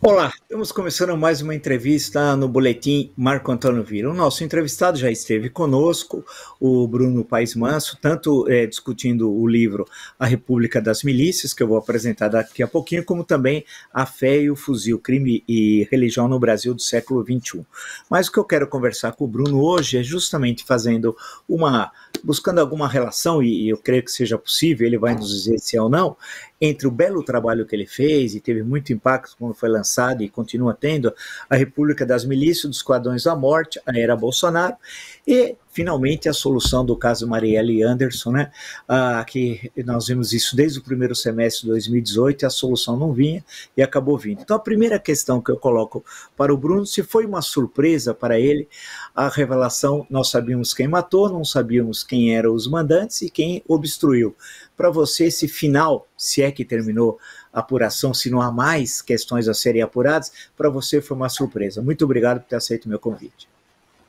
Olá, estamos começando mais uma entrevista no Boletim Marco Antônio Vila. O nosso entrevistado já esteve conosco, o Bruno Paes Manso, tanto é, discutindo o livro A República das Milícias, que eu vou apresentar daqui a pouquinho, como também A Fé e o Fuzil, Crime e Religião no Brasil do século XXI. Mas o que eu quero conversar com o Bruno hoje é justamente fazendo uma buscando alguma relação, e eu creio que seja possível, ele vai nos dizer se é ou não, entre o belo trabalho que ele fez, e teve muito impacto quando foi lançado e continua tendo, a República das Milícias, dos Quadrões da Morte, a Era Bolsonaro, e finalmente a solução do caso Marielle Anderson, né? Ah, que nós vimos isso desde o primeiro semestre de 2018 a solução não vinha e acabou vindo. Então a primeira questão que eu coloco para o Bruno, se foi uma surpresa para ele a revelação, nós sabíamos quem matou, não sabíamos quem eram os mandantes e quem obstruiu. Para você esse final, se é que terminou a apuração, se não há mais questões a serem apuradas, para você foi uma surpresa. Muito obrigado por ter aceito o meu convite.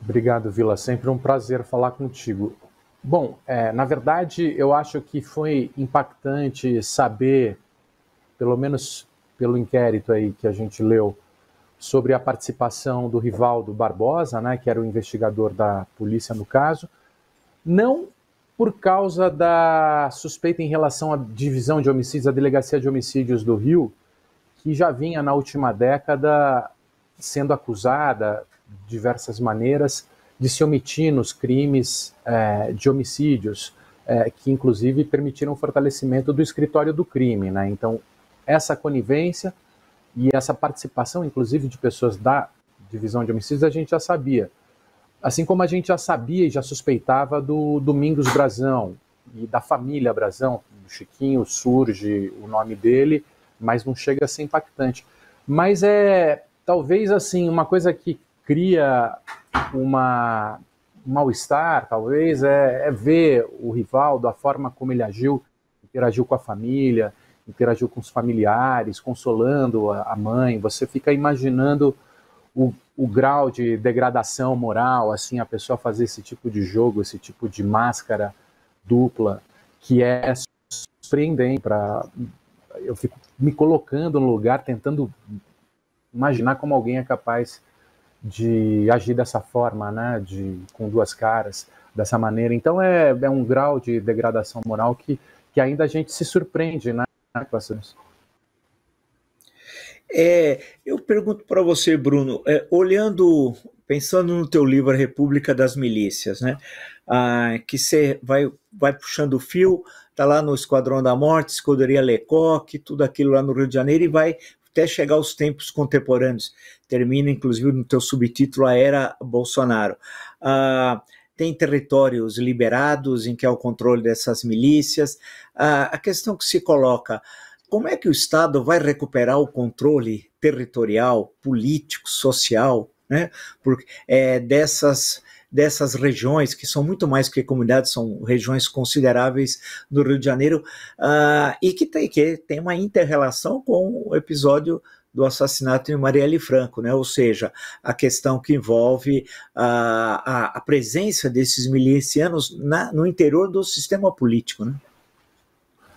Obrigado, Vila. Sempre um prazer falar contigo. Bom, é, na verdade, eu acho que foi impactante saber, pelo menos pelo inquérito aí que a gente leu, sobre a participação do Rivaldo Barbosa, né, que era o investigador da polícia no caso, não por causa da suspeita em relação à divisão de homicídios, à delegacia de homicídios do Rio, que já vinha na última década sendo acusada diversas maneiras de se omitir nos crimes é, de homicídios, é, que inclusive permitiram o fortalecimento do escritório do crime. Né? Então, essa conivência e essa participação, inclusive, de pessoas da divisão de homicídios, a gente já sabia. Assim como a gente já sabia e já suspeitava do Domingos Brazão e da família Brazão, do Chiquinho surge o nome dele, mas não chega a ser impactante. Mas é talvez assim, uma coisa que cria uma mal-estar, talvez, é, é, ver o rival da forma como ele agiu, interagiu com a família, interagiu com os familiares, consolando a, a mãe. Você fica imaginando o, o, grau de degradação moral, assim, a pessoa fazer esse tipo de jogo, esse tipo de máscara dupla, que é surpreendente para eu fico me colocando no lugar, tentando imaginar como alguém é capaz de agir dessa forma, né, de, com duas caras, dessa maneira. Então é, é um grau de degradação moral que, que ainda a gente se surpreende né, com essas. É, eu pergunto para você, Bruno, é, olhando, pensando no teu livro A República das Milícias, né, ah, que você vai, vai puxando o fio, tá lá no Esquadrão da Morte, Escuderia Lecoque, tudo aquilo lá no Rio de Janeiro e vai até chegar aos tempos contemporâneos termina inclusive no teu subtítulo a era Bolsonaro. Ah, tem territórios liberados em que há o controle dessas milícias. Ah, a questão que se coloca, como é que o Estado vai recuperar o controle territorial, político, social, né? Porque é, dessas dessas regiões que são muito mais que comunidades, são regiões consideráveis do Rio de Janeiro ah, e que tem que tem uma interrelação com o episódio do assassinato de Marielle Franco, né? ou seja, a questão que envolve a, a, a presença desses milicianos na, no interior do sistema político. Né?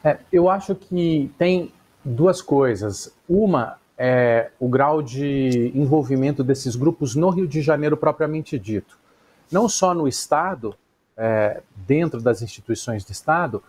É, eu acho que tem duas coisas. Uma é o grau de envolvimento desses grupos no Rio de Janeiro propriamente dito. Não só no Estado, é, dentro das instituições do Estado,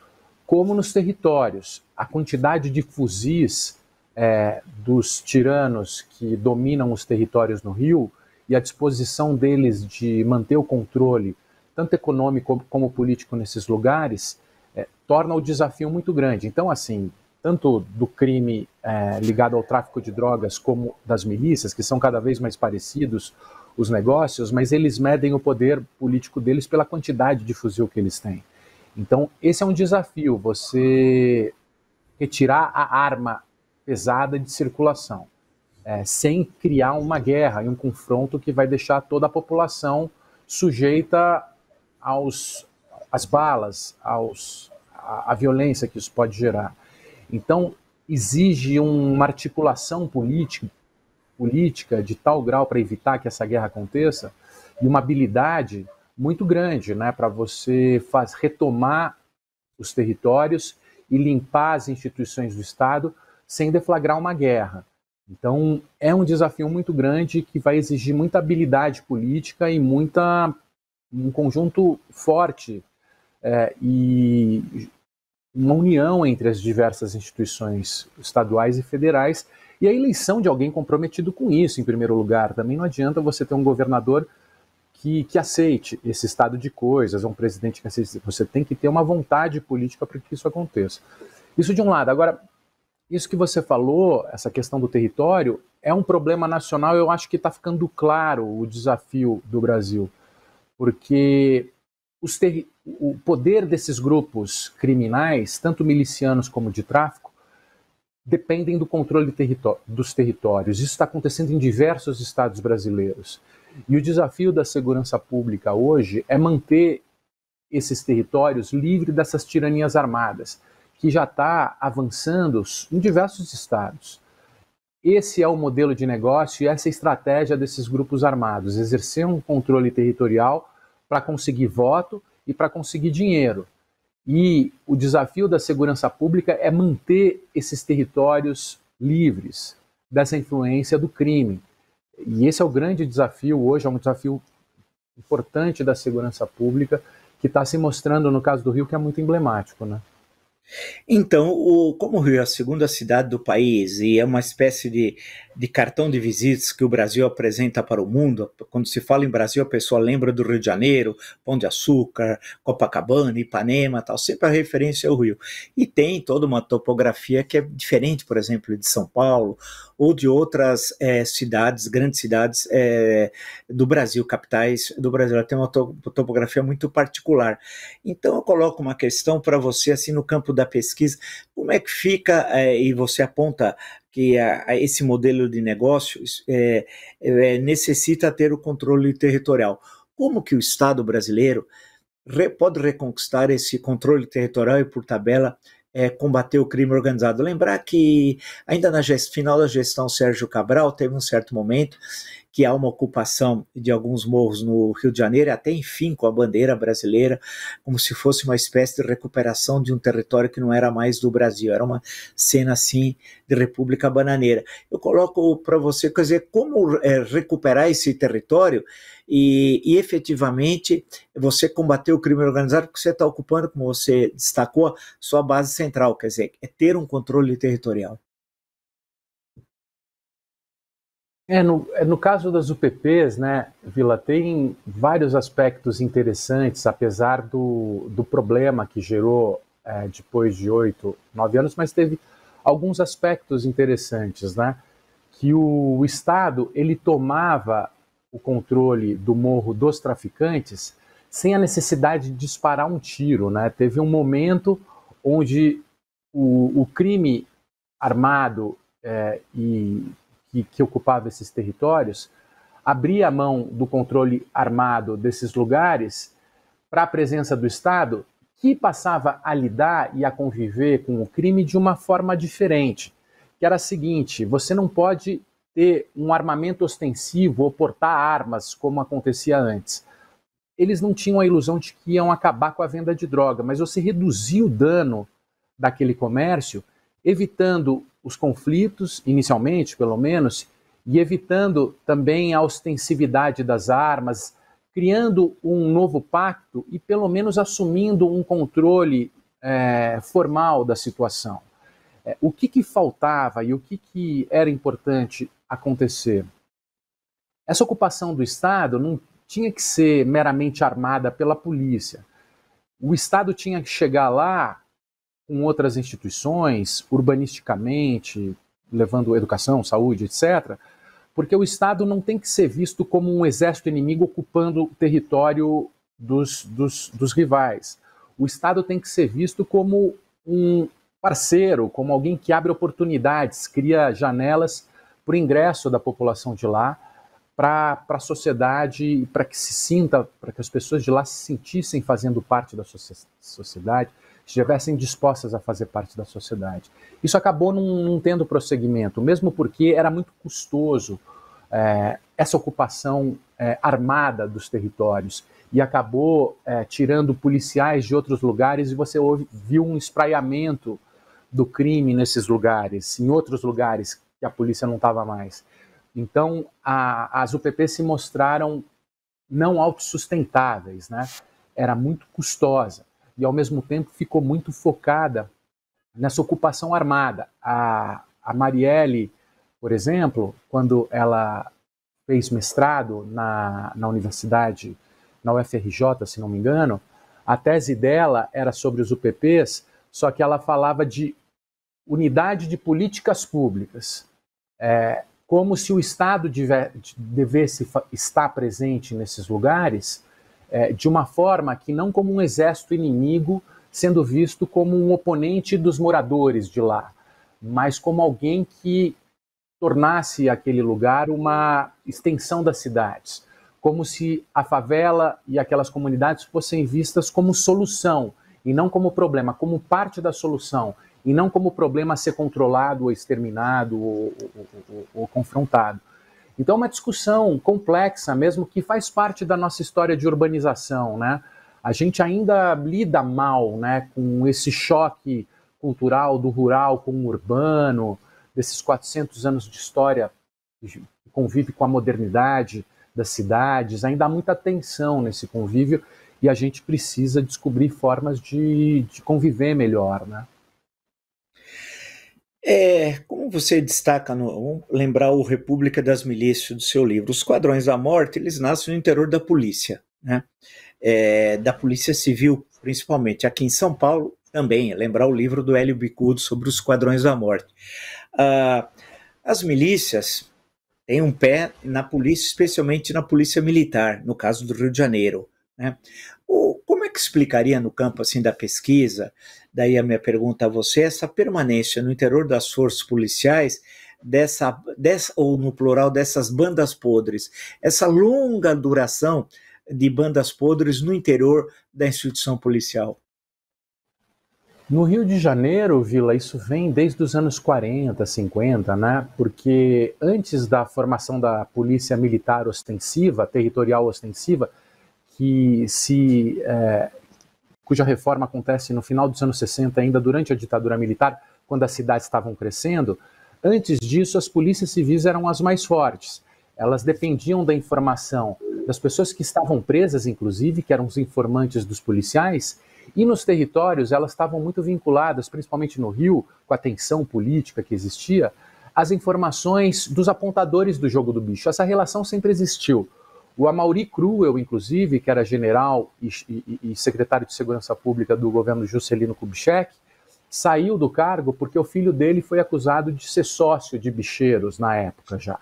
como nos territórios. A quantidade de fuzis é, dos tiranos que dominam os territórios no Rio e a disposição deles de manter o controle, tanto econômico como político, nesses lugares, é, torna o desafio muito grande. Então, assim, tanto do crime é, ligado ao tráfico de drogas como das milícias, que são cada vez mais parecidos os negócios, mas eles medem o poder político deles pela quantidade de fuzil que eles têm. Então, esse é um desafio, você retirar a arma pesada de circulação, é, sem criar uma guerra e um confronto que vai deixar toda a população sujeita aos às balas, aos a, violência que isso pode gerar. Então exige uma articulação política política de tal grau para evitar que essa guerra aconteça e uma habilidade muito grande, né, para você faz, retomar os territórios e limpar as instituições do Estado sem deflagrar uma guerra. Então, é um desafio muito grande que vai exigir muita habilidade política e muita um conjunto forte é, e uma união entre as diversas instituições estaduais e federais e a eleição de alguém comprometido com isso, em primeiro lugar. Também não adianta você ter um governador que, que aceite esse estado de coisas, um presidente que aceite. Você tem que ter uma vontade política para que isso aconteça. Isso de um lado. Agora, isso que você falou, essa questão do território, é um problema nacional. Eu acho que está ficando claro o desafio do Brasil, porque o poder desses grupos criminais, tanto milicianos como de tráfico, dependem do controle território, dos territórios. Isso está acontecendo em diversos estados brasileiros. E o desafio da segurança pública hoje é manter esses territórios livres dessas tiranias armadas que já está avançando em diversos estados. Esse é o modelo de negócio e essa é a estratégia desses grupos armados: exercer um controle territorial para conseguir voto e para conseguir dinheiro. E o desafio da segurança pública é manter esses territórios livres dessa influência do crime. E esse é o grande desafio hoje, é um desafio importante da segurança pública que está se mostrando no caso do Rio que é muito emblemático, né? Então, o, como o Rio é a segunda cidade do país e é uma espécie de de cartão de visitas que o Brasil apresenta para o mundo. Quando se fala em Brasil, a pessoa lembra do Rio de Janeiro, Pão de Açúcar, Copacabana, Ipanema, tal, sempre a referência é o Rio. E tem toda uma topografia que é diferente, por exemplo, de São Paulo ou de outras é, cidades, grandes cidades é, do Brasil, capitais do Brasil. Ela tem uma topografia muito particular. Então, eu coloco uma questão para você, assim, no campo da pesquisa: como é que fica, é, e você aponta que a, a esse modelo de negócios é, é, necessita ter o controle territorial. Como que o Estado brasileiro re, pode reconquistar esse controle territorial e, por tabela, é, combater o crime organizado? Lembrar que ainda na gest, final da gestão Sérgio Cabral teve um certo momento que há uma ocupação de alguns morros no Rio de Janeiro, até enfim com a bandeira brasileira, como se fosse uma espécie de recuperação de um território que não era mais do Brasil. Era uma cena assim de República Bananeira. Eu coloco para você, quer dizer, como é, recuperar esse território e, e, efetivamente você combater o crime organizado, porque você está ocupando, como você destacou, sua base central, quer dizer, é ter um controle territorial. É no, é, no caso das UPPs, né, Vila, tem vários aspectos interessantes, apesar do, do problema que gerou é, depois de oito, nove anos, mas teve alguns aspectos interessantes, né, que o Estado, ele tomava o controle do morro dos traficantes sem a necessidade de disparar um tiro, né, teve um momento onde o, o crime armado é, e que, que ocupava esses territórios, abria mão do controle armado desses lugares para a presença do Estado, que passava a lidar e a conviver com o crime de uma forma diferente, que era a seguinte: você não pode ter um armamento ostensivo ou portar armas como acontecia antes. Eles não tinham a ilusão de que iam acabar com a venda de droga, mas você reduzia o dano daquele comércio, evitando os conflitos, inicialmente, pelo menos, e evitando também a ostensividade das armas, criando um novo pacto e, pelo menos, assumindo um controle é, formal da situação. É, o que, que faltava e o que, que era importante acontecer? Essa ocupação do Estado não tinha que ser meramente armada pela polícia. O Estado tinha que chegar lá com outras instituições, urbanisticamente, levando educação, saúde, etc., porque o Estado não tem que ser visto como um exército inimigo ocupando o território dos, dos, dos rivais. O Estado tem que ser visto como um parceiro, como alguém que abre oportunidades, cria janelas para o ingresso da população de lá para a sociedade, para que se sinta, para que as pessoas de lá se sentissem fazendo parte da so sociedade estivessem dispostas a fazer parte da sociedade. Isso acabou não, não tendo prosseguimento, mesmo porque era muito custoso é, essa ocupação é, armada dos territórios e acabou é, tirando policiais de outros lugares e você ouve, viu um espraiamento do crime nesses lugares, em outros lugares que a polícia não estava mais. Então, a, as UPPs se mostraram não autossustentáveis, né? Era muito custosa e, ao mesmo tempo, ficou muito focada nessa ocupação armada. A, a Marielle, por exemplo, quando ela fez mestrado na, na universidade, na UFRJ, se não me engano, a tese dela era sobre os UPPs, só que ela falava de unidade de políticas públicas, é, como se o Estado devesse estar presente nesses lugares é, de uma forma que não como um exército inimigo sendo visto como um oponente dos moradores de lá, mas como alguém que tornasse aquele lugar uma extensão das cidades, como se a favela e aquelas comunidades fossem vistas como solução e não como problema, como parte da solução e não como problema a ser controlado ou exterminado ou, ou, ou, ou confrontado. Então, é uma discussão complexa mesmo que faz parte da nossa história de urbanização, né? A gente ainda lida mal, né, com esse choque cultural do rural com o urbano, desses 400 anos de história que convive com a modernidade das cidades, ainda há muita tensão nesse convívio e a gente precisa descobrir formas de, de conviver melhor, né? É, como você destaca, no, vamos lembrar o República das Milícias do seu livro, os Quadrões da Morte, eles nascem no interior da polícia, né? É, da polícia civil, principalmente. Aqui em São Paulo também, é lembrar o livro do Hélio Bicudo sobre os Quadrões da Morte. Ah, as milícias têm um pé na polícia, especialmente na polícia militar, no caso do Rio de Janeiro. Né? Como é que explicaria no campo assim da pesquisa, daí a minha pergunta a você, essa permanência no interior das forças policiais dessa, dessa ou no plural dessas bandas podres, essa longa duração de bandas podres no interior da instituição policial? No Rio de Janeiro, Vila, isso vem desde os anos 40, 50, né? Porque antes da formação da polícia militar ostensiva, territorial ostensiva, que se é, cuja reforma acontece no final dos anos 60, ainda durante a ditadura militar, quando as cidades estavam crescendo. Antes disso, as polícias civis eram as mais fortes. Elas dependiam da informação das pessoas que estavam presas, inclusive, que eram os informantes dos policiais, e nos territórios elas estavam muito vinculadas, principalmente no Rio, com a tensão política que existia, às informações dos apontadores do jogo do bicho. Essa relação sempre existiu. O Amauri Cruel, inclusive, que era general e, e, e secretário de Segurança Pública do governo Juscelino Kubitschek, saiu do cargo porque o filho dele foi acusado de ser sócio de bicheiros na época já.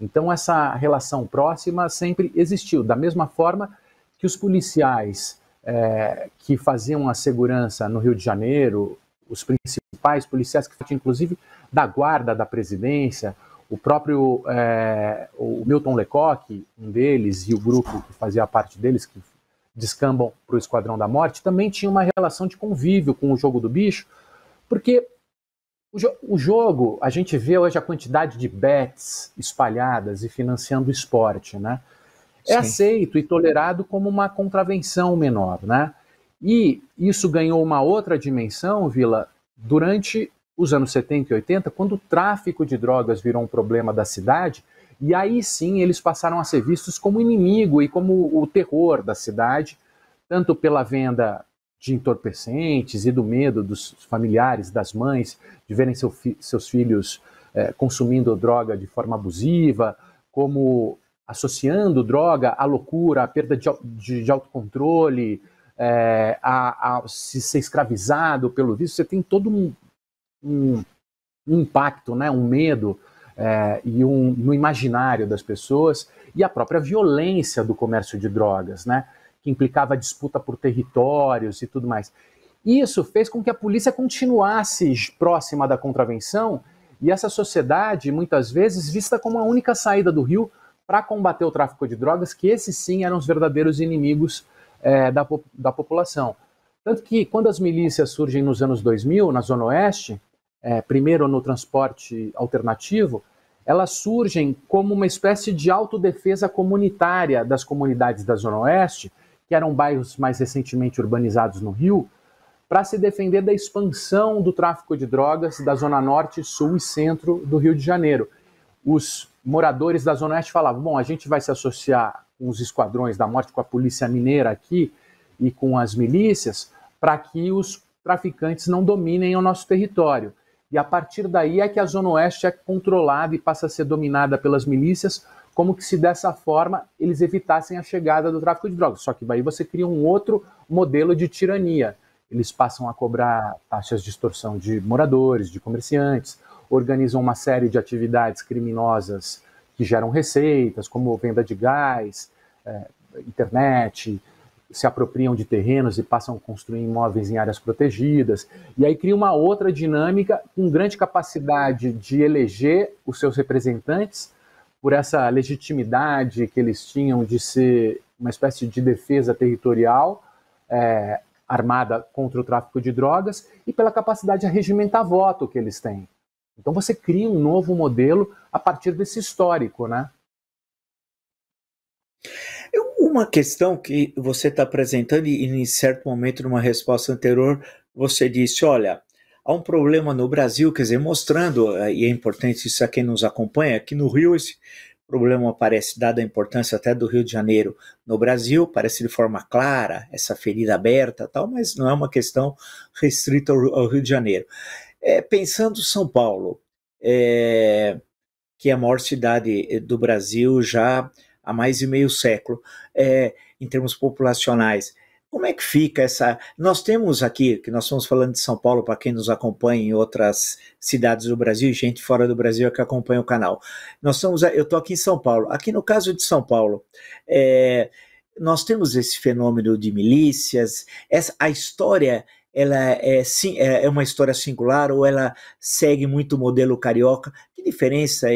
Então essa relação próxima sempre existiu, da mesma forma que os policiais é, que faziam a segurança no Rio de Janeiro, os principais policiais que faziam, inclusive, da guarda da presidência, o próprio é, o Milton Lecoq, um deles, e o grupo que fazia parte deles, que descambam para o Esquadrão da Morte, também tinha uma relação de convívio com o jogo do bicho, porque o, jo o jogo, a gente vê hoje a quantidade de bets espalhadas e financiando o esporte, né? É Sim. aceito e tolerado como uma contravenção menor, né? E isso ganhou uma outra dimensão, Vila, durante os anos 70 e 80, quando o tráfico de drogas virou um problema da cidade, e aí sim eles passaram a ser vistos como inimigo e como o terror da cidade, tanto pela venda de entorpecentes e do medo dos familiares, das mães, de verem seu fi seus filhos é, consumindo droga de forma abusiva, como associando droga à loucura, à perda de, de, de autocontrole, é, a, a, se ser escravizado pelo vício. Você tem todo um, um, um impacto, né, um medo é, e um, no imaginário das pessoas e a própria violência do comércio de drogas, né, que implicava disputa por territórios e tudo mais. Isso fez com que a polícia continuasse próxima da contravenção e essa sociedade, muitas vezes, vista como a única saída do rio para combater o tráfico de drogas, que esses sim eram os verdadeiros inimigos é, da, da população. Tanto que, quando as milícias surgem nos anos 2000, na Zona Oeste, é, primeiro no transporte alternativo, elas surgem como uma espécie de autodefesa comunitária das comunidades da Zona Oeste, que eram bairros mais recentemente urbanizados no Rio, para se defender da expansão do tráfico de drogas da Zona Norte, Sul e Centro do Rio de Janeiro. Os moradores da Zona Oeste falavam: bom, a gente vai se associar com os esquadrões da morte, com a polícia mineira aqui e com as milícias, para que os traficantes não dominem o nosso território. E a partir daí é que a Zona Oeste é controlada e passa a ser dominada pelas milícias, como que se dessa forma eles evitassem a chegada do tráfico de drogas. Só que aí você cria um outro modelo de tirania. Eles passam a cobrar taxas de extorsão de moradores, de comerciantes, organizam uma série de atividades criminosas que geram receitas, como venda de gás, é, internet, se apropriam de terrenos e passam a construir imóveis em áreas protegidas. E aí cria uma outra dinâmica com grande capacidade de eleger os seus representantes por essa legitimidade que eles tinham de ser uma espécie de defesa territorial é, armada contra o tráfico de drogas e pela capacidade de regimentar voto que eles têm. Então você cria um novo modelo a partir desse histórico, né? uma questão que você está apresentando e em certo momento, numa resposta anterior, você disse, olha, há um problema no Brasil, quer dizer, mostrando, eh, e é importante isso a quem nos acompanha, que no Rio esse problema aparece, dada a importância até do Rio de Janeiro no Brasil, parece de forma clara, essa ferida aberta tal, mas não é uma questão restrita ao Rio de Janeiro. É, pensando São Paulo, é, que é a maior cidade eh, do Brasil já há mais de meio século, é, em termos populacionais. Como é que fica essa. Nós temos aqui, que nós estamos falando de São Paulo, para quem nos acompanha em outras cidades do Brasil, gente fora do Brasil é que acompanha o canal. Nós estamos. Eu estou aqui em São Paulo. Aqui no caso de São Paulo, é, nós temos esse fenômeno de milícias, essa, a história ela é, sim, é, é uma história singular ou ela segue muito o modelo carioca? diferença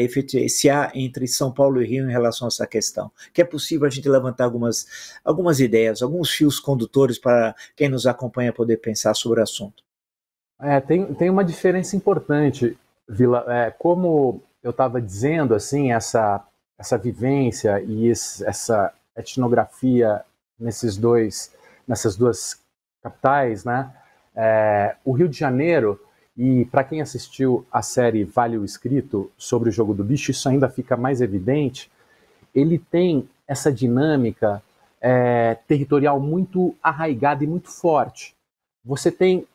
se há entre São Paulo e Rio em relação a essa questão? Que é possível a gente levantar algumas, algumas ideias, alguns fios condutores para quem nos acompanha poder pensar sobre o assunto. É, tem, tem uma diferença importante, Vila. É, como eu estava dizendo, assim, essa, essa vivência e esse, essa etnografia nesses dois, nessas duas capitais, né? É, o Rio de Janeiro e para quem assistiu a série Vale o Escrito sobre o jogo do bicho, isso ainda fica mais evidente. Ele tem essa dinâmica é, territorial muito arraigada e muito forte. Você tem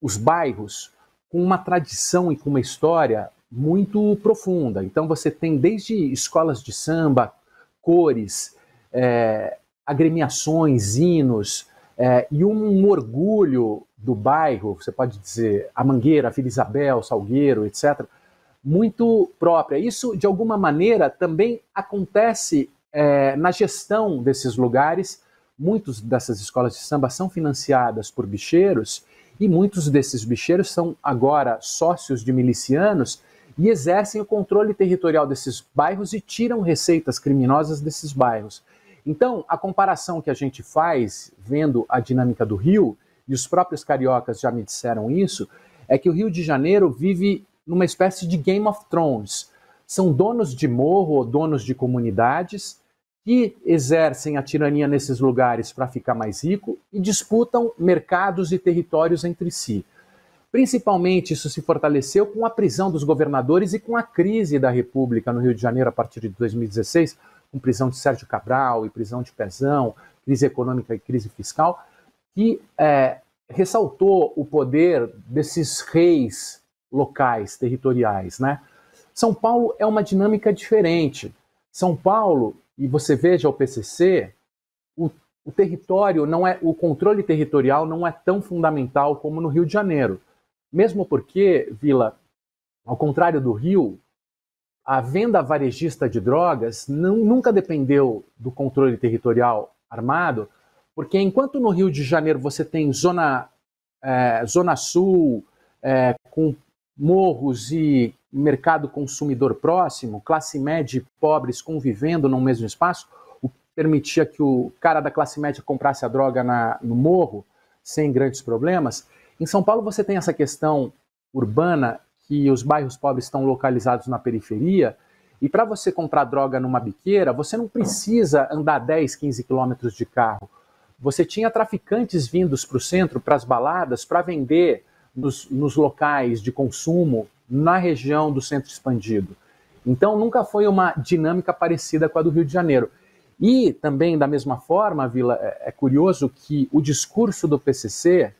os bairros com uma tradição e com uma história muito profunda. Então você tem desde escolas de samba, cores, é, agremiações, hinos é, e um orgulho do bairro, você pode dizer a Mangueira, a Vila Isabel, Salgueiro, etc., muito própria. Isso, de alguma maneira, também acontece é, na gestão desses lugares. Muitas dessas escolas de samba são financiadas por bicheiros e muitos desses bicheiros são agora sócios de milicianos e exercem o controle territorial desses bairros e tiram receitas criminosas desses bairros. Então, a comparação que a gente faz, vendo a dinâmica do Rio, e os próprios cariocas já me disseram isso, é que o Rio de Janeiro vive numa espécie de Game of Thrones. São donos de morro ou donos de comunidades que exercem a tirania nesses lugares para ficar mais rico e disputam mercados e territórios entre si. Principalmente isso se fortaleceu com a prisão dos governadores e com a crise da República no Rio de Janeiro a partir de 2016, com prisão de Sérgio Cabral e prisão de Pezão, crise econômica e crise fiscal que é, ressaltou o poder desses reis locais, territoriais. Né? São Paulo é uma dinâmica diferente. São Paulo, e você veja o PCC, o, o território não é, o controle territorial não é tão fundamental como no Rio de Janeiro. Mesmo porque, Vila, ao contrário do Rio, a venda varejista de drogas não, nunca dependeu do controle territorial armado, porque enquanto no Rio de Janeiro você tem zona, é, zona sul é, com morros e mercado consumidor próximo, classe média e pobres convivendo no mesmo espaço, o que permitia que o cara da classe média comprasse a droga na, no morro sem grandes problemas. Em São Paulo você tem essa questão urbana que os bairros pobres estão localizados na periferia, e para você comprar droga numa biqueira, você não precisa andar 10, 15 quilômetros de carro. Você tinha traficantes vindos para o centro, para as baladas, para vender nos, nos locais de consumo na região do centro expandido. Então, nunca foi uma dinâmica parecida com a do Rio de Janeiro. E também, da mesma forma, Vila, é, é curioso que o discurso do PCC,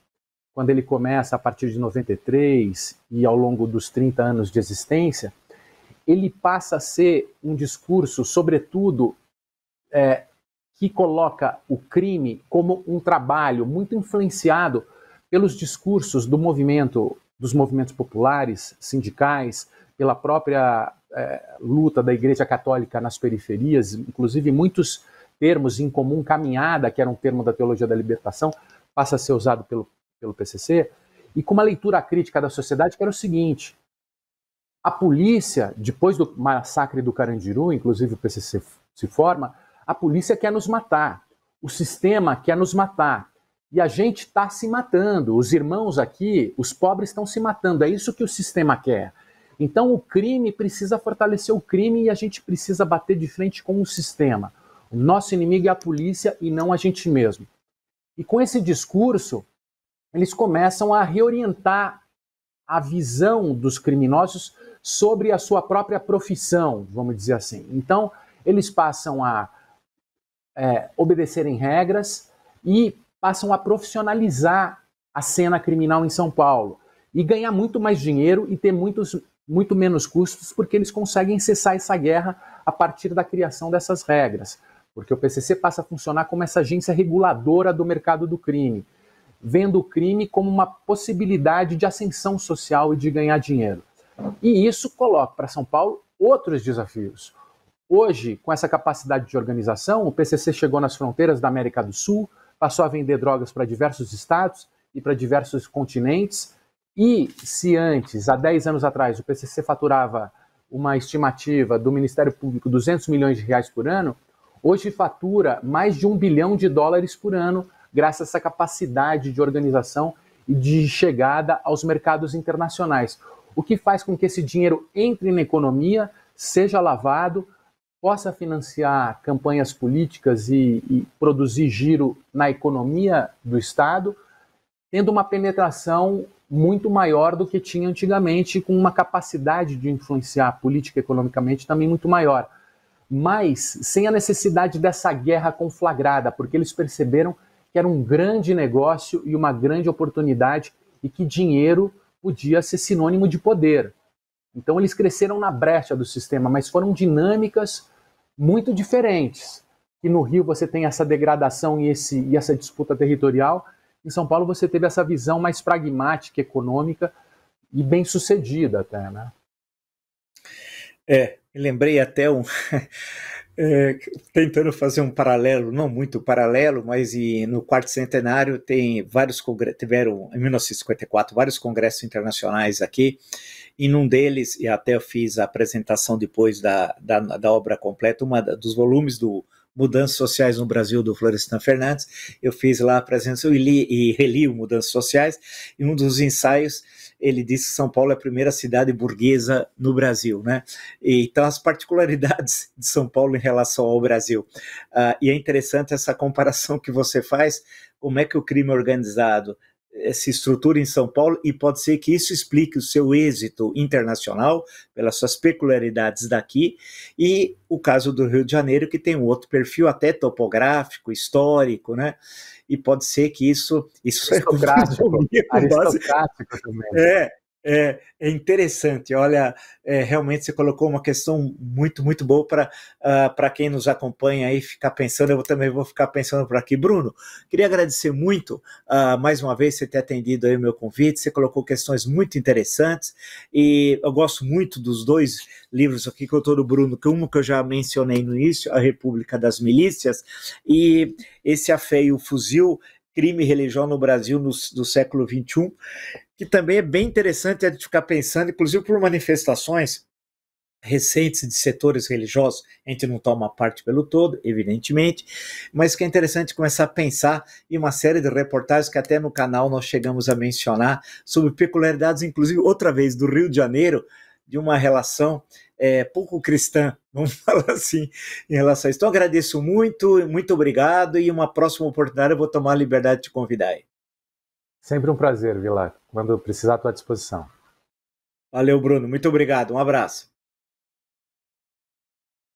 quando ele começa a partir de 93 e ao longo dos 30 anos de existência, ele passa a ser um discurso, sobretudo, é, que coloca o crime como um trabalho muito influenciado pelos discursos do movimento, dos movimentos populares, sindicais, pela própria é, luta da Igreja Católica nas periferias, inclusive muitos termos em comum, caminhada, que era um termo da teologia da libertação, passa a ser usado pelo, pelo PCC, e com uma leitura crítica da sociedade que era o seguinte: a polícia, depois do massacre do Carandiru, inclusive o PCC se forma, a polícia quer nos matar, o sistema quer nos matar. E a gente está se matando. Os irmãos aqui, os pobres estão se matando. É isso que o sistema quer. Então o crime precisa fortalecer o crime e a gente precisa bater de frente com o sistema. O nosso inimigo é a polícia e não a gente mesmo. E com esse discurso, eles começam a reorientar a visão dos criminosos sobre a sua própria profissão, vamos dizer assim. Então, eles passam a é, obedecerem regras e passam a profissionalizar a cena criminal em São Paulo e ganhar muito mais dinheiro e ter muitos, muito menos custos porque eles conseguem cessar essa guerra a partir da criação dessas regras. Porque o PCC passa a funcionar como essa agência reguladora do mercado do crime, vendo o crime como uma possibilidade de ascensão social e de ganhar dinheiro. E isso coloca para São Paulo outros desafios. Hoje, com essa capacidade de organização, o PCC chegou nas fronteiras da América do Sul, passou a vender drogas para diversos estados e para diversos continentes. E se antes, há 10 anos atrás, o PCC faturava uma estimativa do Ministério Público 200 milhões de reais por ano, hoje fatura mais de um bilhão de dólares por ano, graças a essa capacidade de organização e de chegada aos mercados internacionais, o que faz com que esse dinheiro entre na economia, seja lavado possa financiar campanhas políticas e, e produzir giro na economia do Estado, tendo uma penetração muito maior do que tinha antigamente, com uma capacidade de influenciar a política economicamente também muito maior. Mas sem a necessidade dessa guerra conflagrada, porque eles perceberam que era um grande negócio e uma grande oportunidade e que dinheiro podia ser sinônimo de poder. Então eles cresceram na brecha do sistema, mas foram dinâmicas muito diferentes. E no Rio você tem essa degradação e, esse, e essa disputa territorial. Em São Paulo você teve essa visão mais pragmática, econômica e bem sucedida até, né? É, lembrei até um é, tentando fazer um paralelo, não muito paralelo, mas e no quarto centenário tem vários tiveram em 1954 vários congressos internacionais aqui e num deles, e até eu fiz a apresentação depois da, da, da obra completa, um dos volumes do Mudanças Sociais no Brasil, do Florestan Fernandes, eu fiz lá a apresentação e, li, e reli o Mudanças Sociais, e um dos ensaios ele disse que São Paulo é a primeira cidade burguesa no Brasil, né? E, então, as particularidades de São Paulo em relação ao Brasil. Uh, e é interessante essa comparação que você faz, como é que o crime é organizado se estrutura em São Paulo e pode ser que isso explique o seu êxito internacional pelas suas peculiaridades daqui e o caso do Rio de Janeiro que tem um outro perfil até topográfico, histórico, né? E pode ser que isso isso aristocrático, é aristocrático também. É, é, é interessante. Olha, é, realmente você colocou uma questão muito, muito boa para uh, ah, quem nos acompanha aí ficar pensando. Eu também vou ficar pensando por aqui. Bruno, queria agradecer muito uh, mais uma vez você ter atendido aí o meu convite. Você colocou questões muito interessantes e eu gosto muito dos dois livros aqui que eu estou do Bruno, que um que eu já mencionei no início, A República das Milícias, e esse A Fé e o Fuzil crime e religião no Brasil no, do século XXI, que também é bem interessante a gente ficar pensando, inclusive por manifestações recentes de setores religiosos, a gente não toma parte pelo todo, evidentemente, mas que é interessante começar a pensar em uma série de reportagens que até no canal nós chegamos a mencionar sobre peculiaridades, inclusive outra vez do Rio de Janeiro, de uma relação é, pouco cristã, vamos falar assim, em relação a isso. Então, agradeço muito, muito obrigado e uma próxima oportunidade eu vou tomar a liberdade de te convidar aí. Sempre um prazer, Vilar. Quando precisar, estou à disposição. Valeu, Bruno. Muito obrigado. Um abraço.